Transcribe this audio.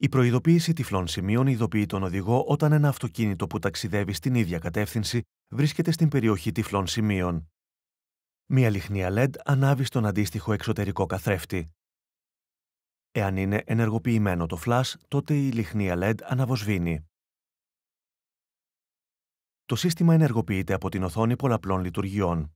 Η προειδοποίηση τυφλών σημείων ειδοποιεί τον οδηγό όταν ένα αυτοκίνητο που ταξιδεύει στην ίδια κατεύθυνση βρίσκεται στην περιοχή τυφλών σημείων. Μία λιχνία LED ανάβει στον αντίστοιχο εξωτερικό καθρέφτη. Εάν είναι ενεργοποιημένο το flash, τότε η λιχνία LED αναβοσβήνει. Το σύστημα ενεργοποιείται από την οθόνη πολλαπλών λειτουργιών.